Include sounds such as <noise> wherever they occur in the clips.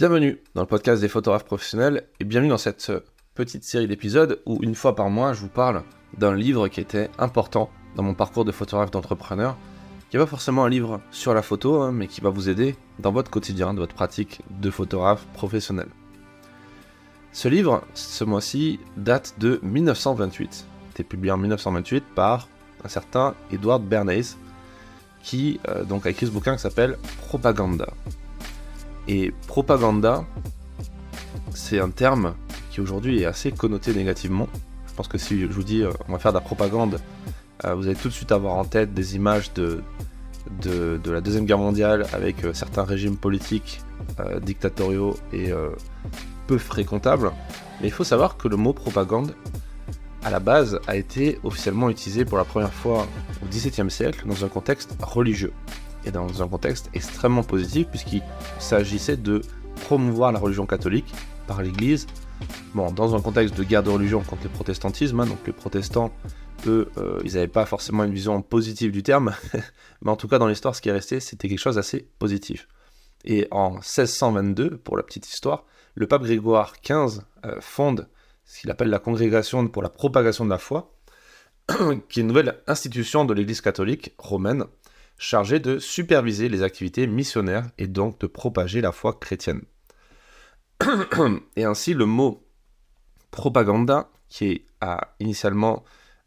Bienvenue dans le podcast des photographes professionnels et bienvenue dans cette euh, petite série d'épisodes où une fois par mois je vous parle d'un livre qui était important dans mon parcours de photographe d'entrepreneur, qui n'est pas forcément un livre sur la photo, hein, mais qui va vous aider dans votre quotidien, dans votre pratique de photographe professionnel. Ce livre, ce mois-ci, date de 1928. Il été publié en 1928 par un certain Edward Bernays, qui euh, donc a écrit ce bouquin qui s'appelle Propaganda. Et propaganda, c'est un terme qui aujourd'hui est assez connoté négativement. Je pense que si je vous dis euh, on va faire de la propagande, euh, vous allez tout de suite avoir en tête des images de, de, la Deuxième Guerre mondiale avec euh, certains régimes politiques dictatoriaux et peu fréquentables. Mais il faut savoir que le mot propagande, à la base, a été officiellement utilisé pour la première fois au XVIIe siècle dans un contexte religieux et dans un contexte extrêmement positif puisqu'il s'agissait de promouvoir la religion catholique par l'Église. Bon, dans un contexte de guerre de religion contre le protestantisme, hein, donc les protestants, eux, euh, ils n'avaient pas forcément une vision positive du terme, <laughs> mais en tout cas dans l'histoire, ce qui est resté, c'était quelque chose d'assez positif. Et en 1622, pour la petite histoire, le pape Grégoire XV euh, fonde ce qu'il appelle la Congrégation pour la propagation de la foi, <clears throat> qui est une nouvelle institution de l'Église catholique romaine chargé de superviser les activités missionnaires et donc de propager la foi chrétienne. <clears throat> et ainsi, le mot propaganda, qui a initialement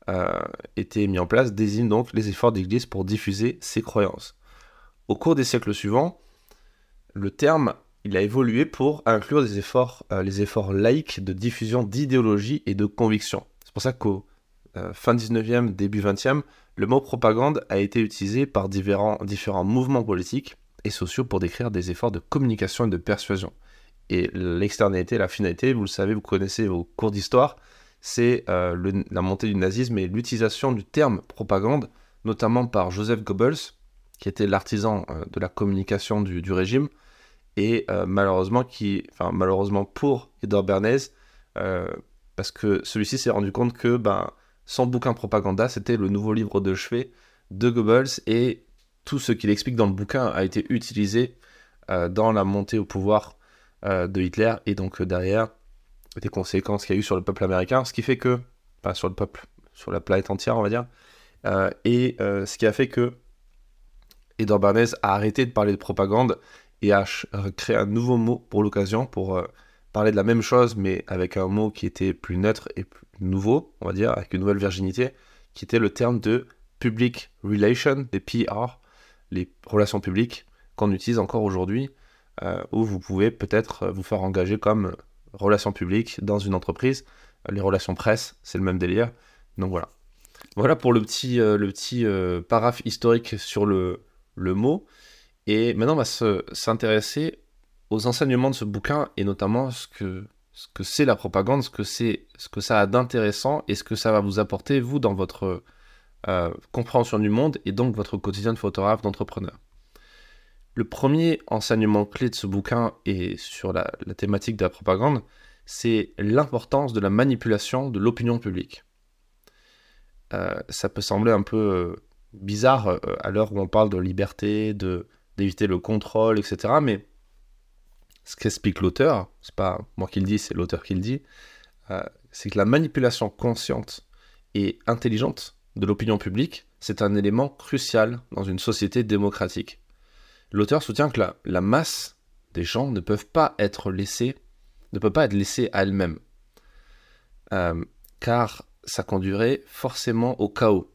euh, été mis en place, désigne donc les efforts d'Église pour diffuser ses croyances. Au cours des siècles suivants, le terme il a évolué pour inclure euh, les efforts laïques de diffusion d'idéologie et de conviction C'est pour ça qu'au euh, fin 19e, début 20e, le mot propagande a été utilisé par différents, différents mouvements politiques et sociaux pour décrire des efforts de communication et de persuasion. Et l'externalité, la finalité, vous le savez, vous connaissez vos cours d'histoire, c'est euh, la montée du nazisme et l'utilisation du terme propagande, notamment par Joseph Goebbels, qui était l'artisan euh, de la communication du, régime, et malheureusement, qui, enfin, malheureusement pour Edouard Bernays, parce que celui-ci s'est rendu compte que ben, son bouquin propaganda, c'était le nouveau livre de chevet de Goebbels et tout ce qu'il explique dans le bouquin a été utilisé euh, dans la montée au pouvoir euh, de Hitler et donc euh, derrière des conséquences qu'il y a eu sur le peuple américain, ce qui fait que, pas sur le peuple, sur la planète entière on va dire, et ce qui a fait que Edward Bernays a arrêté de parler de propagande et a créé un nouveau mot pour l'occasion, pour parler de la même chose mais avec un mot qui était plus neutre et plus nouveau, on va dire, avec une nouvelle virginité, qui était le terme de public relation, des PR, les relations publiques qu'on utilise encore aujourd'hui, euh, où vous pouvez peut-être vous faire engager comme relations publiques dans une entreprise. Les relations presse, c'est le même délire. Donc voilà. Voilà pour le petit, euh, le petit euh, historique sur le, le mot. Et maintenant, on va s'intéresser aux enseignements de ce bouquin et notamment ce que ce que c'est la propagande, ce que c'est, ce que ça a d'intéressant et ce que ça va vous apporter vous dans votre euh, compréhension du monde et donc votre quotidien de photographe d'entrepreneur. Le premier enseignement clé de ce bouquin et sur la, thématique de la propagande, c'est l'importance de la manipulation de l'opinion publique. Euh, ça peut sembler un peu euh, bizarre à l'heure où on parle de liberté, de d'éviter le contrôle, etc. Mais ce qu'explique l'auteur, c'est pas moi qui le dis, c'est l'auteur qui le dit, euh, c'est que la manipulation consciente et intelligente de l'opinion publique, c'est un élément crucial dans une société démocratique. L'auteur soutient que la, masse des gens ne peuvent pas être laissés, ne peut pas être laissée à elle-même, euh, car ça conduirait forcément au chaos.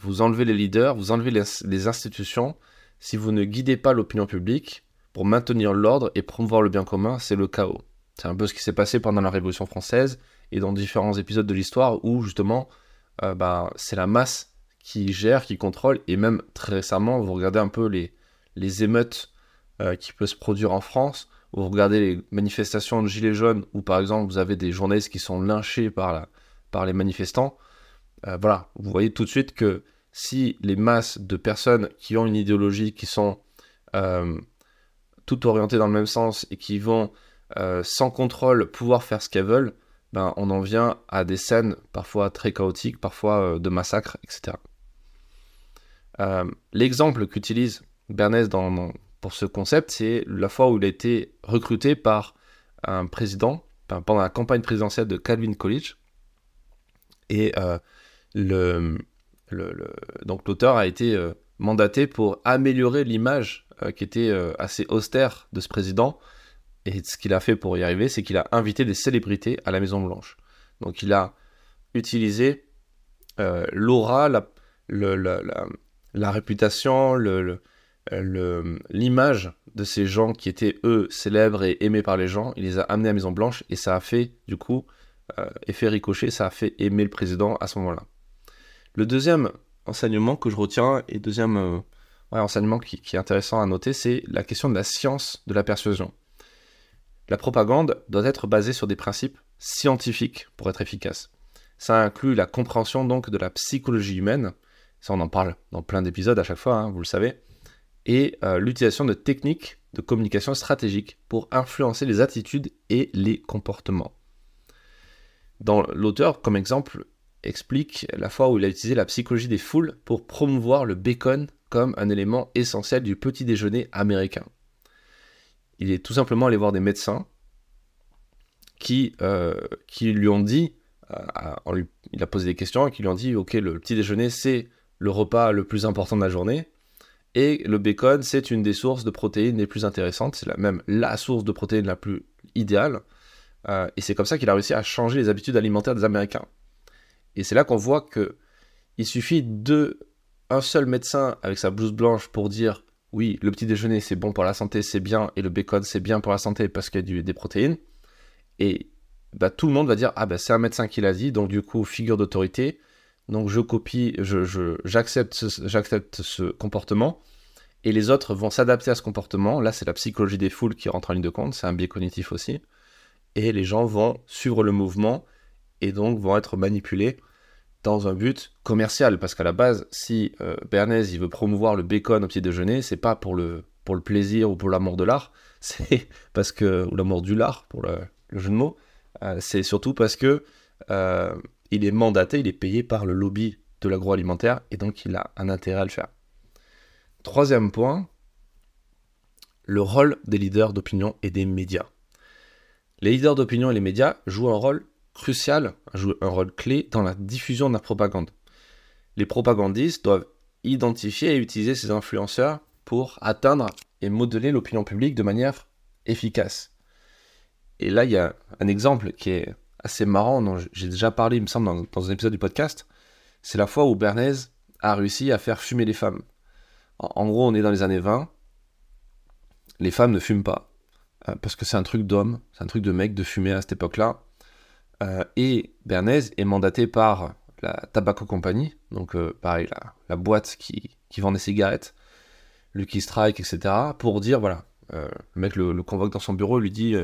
Vous enlevez les leaders, vous enlevez les institutions, si vous ne guidez pas l'opinion publique, pour maintenir l'ordre et promouvoir le bien commun, c'est le chaos. C'est un peu ce qui s'est passé pendant la Révolution française et dans différents épisodes de l'histoire où justement euh, bah, c'est la masse qui gère, qui contrôle, et même très récemment, vous regardez un peu les, les émeutes euh, qui peuvent se produire en France, vous regardez les manifestations de Gilets jaunes, où par exemple vous avez des journalistes qui sont lynchés par, par les manifestants, euh, voilà, vous voyez tout de suite que si les masses de personnes qui ont une idéologie, qui sont tout orientées dans le même sens et qui vont euh, sans contrôle pouvoir faire ce qu'elles veulent, ben, on en vient à des scènes parfois très chaotiques, parfois euh, de massacres, etc. Euh, l'exemple qu'utilise Bernays dans, pour ce concept, c'est la fois où il a été recruté par un président pendant la campagne présidentielle de Calvin College. Et donc l'auteur a été mandaté pour améliorer l'image euh, qui était euh, assez austère de ce président. Et ce qu'il a fait pour y arriver, c'est qu'il a invité des célébrités à la Maison Blanche. Donc il a utilisé euh, l'aura, la, réputation, l'image de ces gens qui étaient, eux, célèbres et aimés par les gens. Il les a amenés à la Maison Blanche et ça a fait, du coup, effet ricochet, ça a fait aimer le président à ce moment-là. Le deuxième enseignement que je retiens et deuxième un enseignement qui, est intéressant à noter, c'est la question de la science de la persuasion. La propagande doit être basée sur des principes scientifiques pour être efficace. Ça inclut la compréhension donc de la psychologie humaine, ça on en parle dans plein d'épisodes à chaque fois, hein, vous le savez, et euh, l'utilisation de techniques de communication stratégique pour influencer les attitudes et les comportements. Dans l'auteur, comme exemple, explique la fois où il a utilisé la psychologie des foules pour promouvoir le bacon comme un élément essentiel du petit déjeuner américain. Il est tout simplement allé voir des médecins qui, euh, qui lui ont dit, euh, en lui, il a posé des questions, et qui lui ont dit, ok, le petit déjeuner, c'est le repas le plus important de la journée, et le bacon, c'est une des sources de protéines les plus intéressantes, c'est même la source de protéines la plus idéale, euh, et c'est comme ça qu'il a réussi à changer les habitudes alimentaires des Américains. Et c'est là qu'on voit que il suffit de un seul médecin avec sa blouse blanche pour dire oui, le petit déjeuner c'est bon pour la santé, c'est bien, et le bacon c'est bien pour la santé parce qu'il y a des protéines, et bah, tout le monde va dire ah bah c'est un médecin qui l'a dit, donc du coup figure d'autorité, donc je copie, j'accepte je, ce, ce comportement, et les autres vont s'adapter à ce comportement. Là c'est la psychologie des foules qui rentre en ligne de compte, c'est un biais cognitif aussi, et les gens vont suivre le mouvement et donc vont être manipulés dans un but commercial. Parce qu'à la base, si euh, Bernays il veut promouvoir le bacon au petit déjeuner, c'est pas pour le, pour le plaisir ou pour l'amour de l'art, <laughs> c'est parce que ou l'amour du lard pour le, jeu de mots, euh, c'est surtout parce que euh, il est mandaté, il est payé par le lobby de l'agroalimentaire et donc il a un intérêt à le faire. Troisième point, le rôle des leaders d'opinion et des médias. Les leaders d'opinion et les médias jouent un rôle crucial, joue un rôle clé dans la diffusion de la propagande. Les propagandistes doivent identifier et utiliser ces influenceurs pour atteindre et modeler l'opinion publique de manière efficace. Et là, il y a un exemple qui est assez marrant, dont j'ai déjà parlé, il me semble, dans, un épisode du podcast. C'est la fois où Bernays a réussi à faire fumer les femmes. En, gros, on est dans les années 20. Les femmes ne fument pas. Euh, parce que c'est un truc d'homme, c'est un truc de mec de fumer à cette époque-là. Euh, et Bernays est mandaté par la Tabaco Company, donc euh, pareil, la, la boîte qui, vend des cigarettes, Lucky Strike, etc., pour dire voilà, euh, le mec le, convoque dans son bureau, lui dit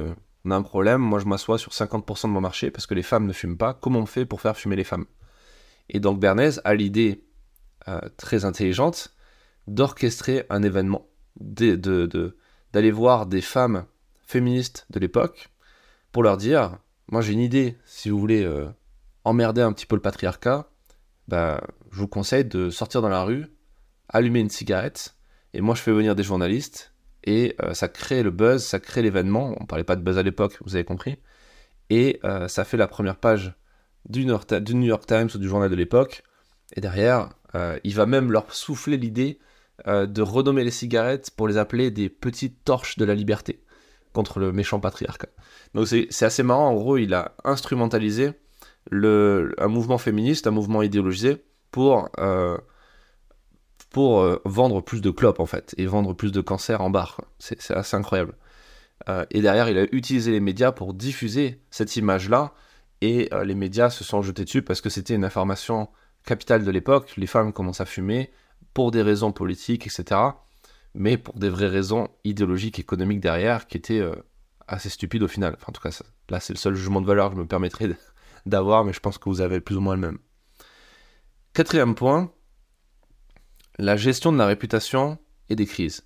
on a un problème, moi je m'assois sur 50% de mon marché parce que les femmes ne fument pas, comment on fait pour faire fumer les femmes Et donc Bernays a l'idée très intelligente d'orchestrer un événement, d'aller voir des femmes féministes de l'époque pour leur dire moi j'ai une idée, si vous voulez euh, emmerder un petit peu le patriarcat, ben je vous conseille de sortir dans la rue, allumer une cigarette, et moi je fais venir des journalistes, et euh, ça crée le buzz, ça crée l'événement, on parlait pas de buzz à l'époque, vous avez compris, et euh, ça fait la première page du du New York Times ou du journal de l'époque, et derrière, il va même leur souffler l'idée de renommer les cigarettes pour les appeler des petites torches de la liberté contre le méchant patriarcat. Donc c'est assez marrant, en gros, il a instrumentalisé le, un mouvement féministe, un mouvement idéologisé, pour, euh, pour euh, vendre plus de clopes, en fait, et vendre plus de cancers en bar. C'est assez incroyable. Euh, et derrière, il a utilisé les médias pour diffuser cette image-là, et les médias se sont jetés dessus parce que c'était une information capitale de l'époque, les femmes commencent à fumer, pour des raisons politiques, etc mais pour des vraies raisons idéologiques, économiques derrière, qui étaient euh, assez stupides au final. Enfin, en tout cas, là, c'est le seul jugement de valeur que je me permettrai <laughs> d'avoir, mais je pense que vous avez plus ou moins le même. Quatrième point, la gestion de la réputation et des crises.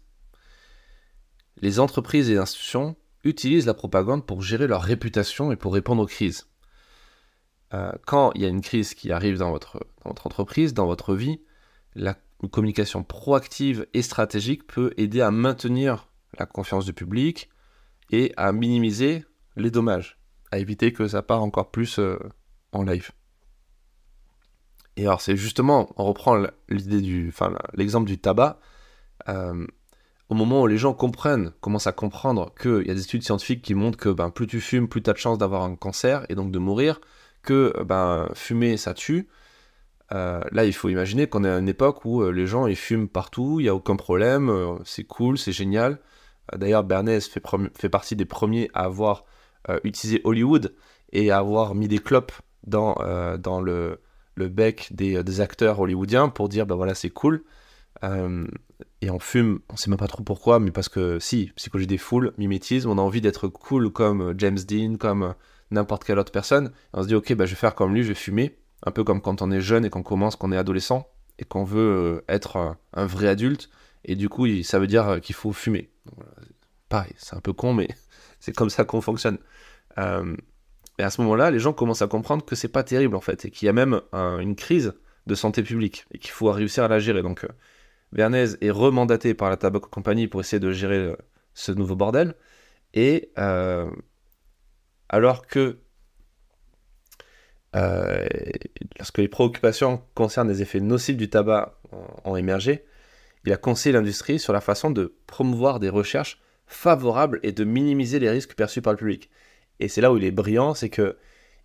Les entreprises et institutions utilisent la propagande pour gérer leur réputation et pour répondre aux crises. Euh, quand il y a une crise qui arrive dans votre, dans votre entreprise, dans votre vie, la une communication proactive et stratégique peut aider à maintenir la confiance du public et à minimiser les dommages, à éviter que ça part encore plus euh, en live. Et alors c'est justement, on reprend l'idée du, enfin l'exemple du tabac. Euh, au moment où les gens comprennent, commencent à comprendre qu'il y a des études scientifiques qui montrent que ben, plus tu fumes, plus tu as de chances d'avoir un cancer et donc de mourir, que ben, fumer ça tue, euh, là, il faut imaginer qu'on est à une époque où euh, les gens ils fument partout, il n'y a aucun problème, euh, c'est cool, c'est génial. D'ailleurs, Bernays fait, partie des premiers à avoir utilisé Hollywood et à avoir mis des clopes dans, le, bec des, acteurs hollywoodiens pour dire ben voilà, c'est cool. et on fume, on sait même pas trop pourquoi, mais parce que si, j'ai des foules, mimétisme, on a envie d'être cool comme James Dean, comme n'importe quelle autre personne. on se dit ok, bah, je vais faire comme lui, je vais fumer un peu comme quand on est jeune et qu'on commence, qu'on est adolescent et qu'on veut euh, être euh, un vrai adulte. Et du coup, ça veut dire euh, qu'il faut fumer. pareil, c'est un peu con, mais <laughs> c'est comme ça qu'on fonctionne. et à ce moment-là, les gens commencent à comprendre que c'est pas terrible en fait, et qu'il y a même une crise de santé publique et qu'il faut réussir à la gérer. Donc, Bernays est remandaté par la tabac Company pour essayer de gérer ce nouveau bordel. Et alors que euh, lorsque les préoccupations concernant les effets nocifs du tabac ont émergé, il a conseillé l'industrie sur la façon de promouvoir des recherches favorables et de minimiser les risques perçus par le public. Et c'est là où il est brillant, c'est que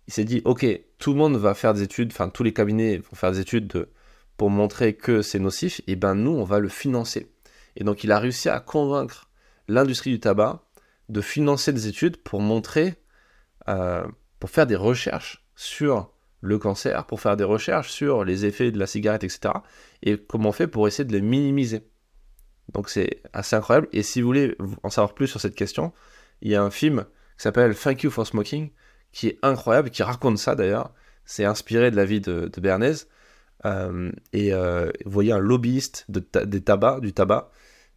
il s'est dit, ok, tout le monde va faire des études, enfin tous les cabinets vont faire des études pour montrer que c'est nocif, et ben nous on va le financer. Et donc il a réussi à convaincre l'industrie du tabac de financer des études pour montrer euh, pour faire des recherches sur le cancer, pour faire des recherches sur les effets de la cigarette, etc. Et comment on fait pour essayer de les minimiser. Donc c'est assez incroyable. Et si vous voulez en savoir plus sur cette question, il y a un film qui s'appelle Thank You for Smoking, qui est incroyable, qui raconte ça d'ailleurs. C'est inspiré de la vie de, de Bernays. Euh, et euh, vous voyez un lobbyiste de des tabacs, du tabac,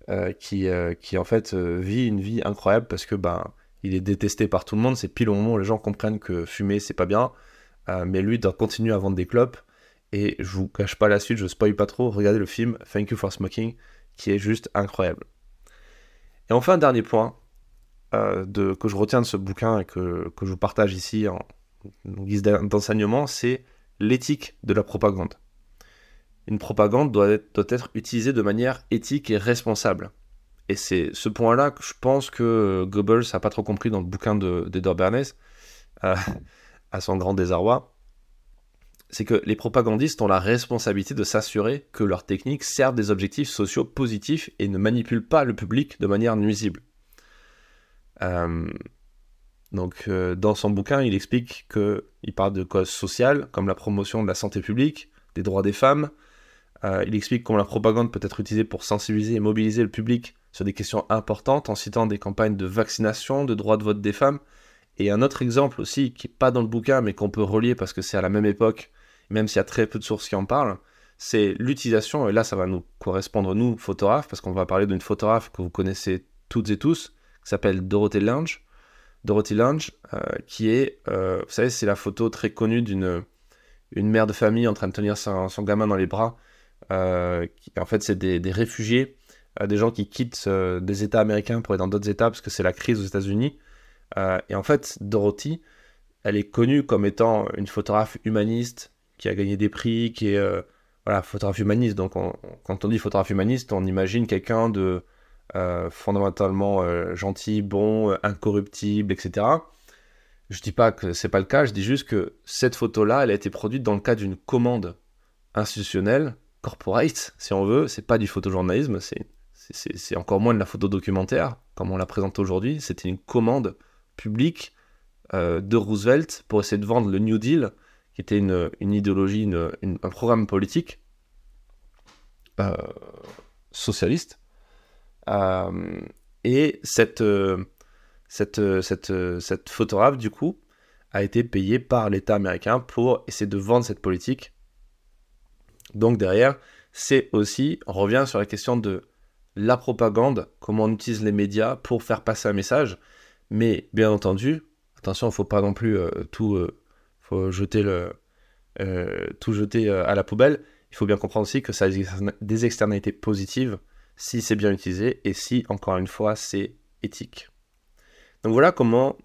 euh, qui, qui en fait vit une vie incroyable parce que ben, il est détesté par tout le monde. C'est pile au moment où les gens comprennent que fumer, c'est pas bien. Euh, mais lui, doit continuer à vendre des clopes. Et je vous cache pas la suite, je spoil pas trop. Regardez le film Thank You for Smoking, qui est juste incroyable. Et enfin, un dernier point euh, que je retiens de ce bouquin et que, je vous partage ici en, guise d'enseignement, c'est l'éthique de la propagande. Une propagande doit doit être utilisée de manière éthique et responsable. Et c'est ce point-là que je pense que euh, Goebbels n'a pas trop compris dans le bouquin d'Edouard de, Bernays, euh, <laughs> à son grand désarroi. C'est que les propagandistes ont la responsabilité de s'assurer que leurs techniques servent des objectifs sociaux positifs et ne manipulent pas le public de manière nuisible. Euh, donc, dans son bouquin, il explique qu'il parle de causes sociales, comme la promotion de la santé publique, des droits des femmes. il explique comment la propagande peut être utilisée pour sensibiliser et mobiliser le public sur des questions importantes en citant des campagnes de vaccination, de droit de vote des femmes. Et un autre exemple aussi, qui n'est pas dans le bouquin, mais qu'on peut relier parce que c'est à la même époque, même s'il y a très peu de sources qui en parlent, c'est l'utilisation, et là ça va nous correspondre, nous, photographes, parce qu'on va parler d'une photographe que vous connaissez toutes et tous, qui s'appelle Dorothée Lange. Dorothy Lange, euh, qui est, euh, vous savez, c'est la photo très connue d'une une mère de famille en train de tenir son, gamin dans les bras. Euh, qui, en fait, c'est des, des réfugiés euh, des gens qui quittent euh, des États américains pour aller dans d'autres États parce que c'est la crise aux États-Unis. Euh, et en fait, Dorothy, elle est connue comme étant une photographe humaniste qui a gagné des prix, qui est voilà, photographe humaniste. Donc, quand on dit photographe humaniste, on imagine quelqu'un de fondamentalement gentil, bon, incorruptible, etc. Je dis pas que c'est pas le cas, je dis juste que cette photo-là, elle a été produite dans le cadre d'une commande institutionnelle, corporate, si on veut. C'est pas du photojournalisme, c'est c'est encore moins de la photo documentaire, comme on la présente aujourd'hui. C'était une commande publique euh, de Roosevelt pour essayer de vendre le New Deal, qui était une, idéologie, un programme politique euh, socialiste. Euh, et cette, cette, cette, du coup, a été payée par l'État américain pour essayer de vendre cette politique. Donc derrière, c'est aussi, on revient sur la question de la propagande, comment on utilise les médias pour faire passer un message. Mais bien entendu, attention, il ne faut pas non plus euh, euh, euh, tout, jeter tout jeter à la poubelle. Il faut bien comprendre aussi que ça a des externalités positives si c'est bien utilisé et si, encore une fois, c'est éthique. Donc voilà comment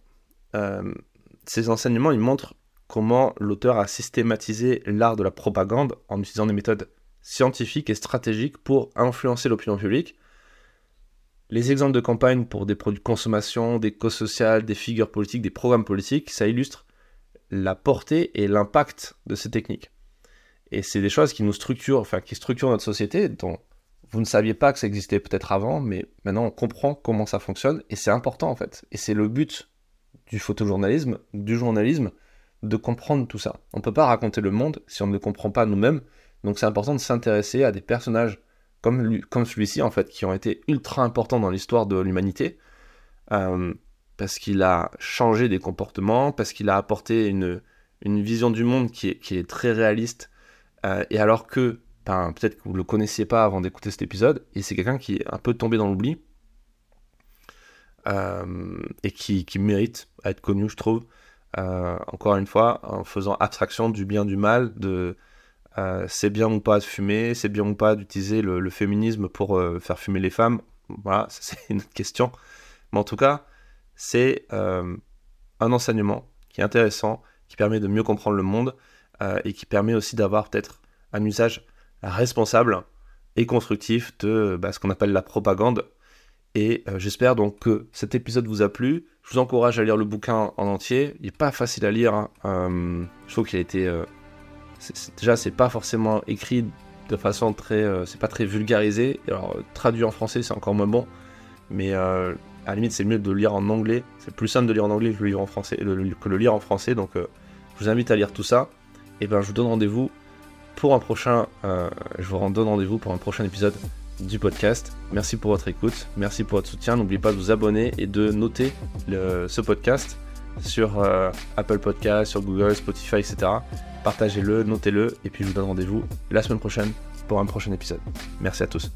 ces enseignements ils montrent comment l'auteur a systématisé l'art de la propagande en utilisant des méthodes scientifiques et stratégiques pour influencer l'opinion publique les exemples de campagnes pour des produits de consommation, des causes sociales, des figures politiques, des programmes politiques, ça illustre la portée et l'impact de ces techniques. Et c'est des choses qui nous structurent, enfin qui structurent notre société, dont vous ne saviez pas que ça existait peut-être avant, mais maintenant on comprend comment ça fonctionne, et c'est important en fait. Et c'est le but du photojournalisme, du journalisme, de comprendre tout ça. On ne peut pas raconter le monde si on ne le comprend pas nous-mêmes, donc c'est important de s'intéresser à des personnages comme, celui-ci, en fait, qui ont été ultra importants dans l'histoire de l'humanité, euh, parce qu'il a changé des comportements, parce qu'il a apporté une, une vision du monde qui est, très réaliste, euh, et alors que, ben, peut-être que vous ne le connaissiez pas avant d'écouter cet épisode, et c'est quelqu'un qui est un peu tombé dans l'oubli, euh, et qui, qui, mérite à être connu, je trouve, encore une fois, en faisant abstraction du bien, du mal, de euh, c'est bien ou pas de fumer, c'est bien ou pas d'utiliser le, féminisme pour euh, faire fumer les femmes. Voilà, <laughs> c'est une autre question. Mais en tout cas, c'est euh, un enseignement qui est intéressant, qui permet de mieux comprendre le monde et qui permet aussi d'avoir peut-être un usage responsable et constructif de bah, ce qu'on appelle la propagande. Et j'espère donc que cet épisode vous a plu. Je vous encourage à lire le bouquin en entier. Il n'est pas facile à lire. Hein. je trouve qu'il a été déjà, c'est pas forcément écrit de façon très. Euh, c'est pas très vulgarisé. Alors, traduit en français, c'est encore moins bon. Mais euh, à la limite, c'est mieux de le lire en anglais. C'est plus simple de lire en anglais que de lire en français. Le, lire en français donc, euh, je vous invite à lire tout ça. Et ben, je vous donne rendez-vous pour un prochain. je vous rendez-vous pour un prochain épisode du podcast. Merci pour votre écoute. Merci pour votre soutien. N'oubliez pas de vous abonner et de noter ce podcast sur Apple Podcast, sur Google, Spotify, etc partagez-le, notez-le, et puis je vous donne rendez-vous la semaine prochaine pour un prochain épisode. Merci à tous.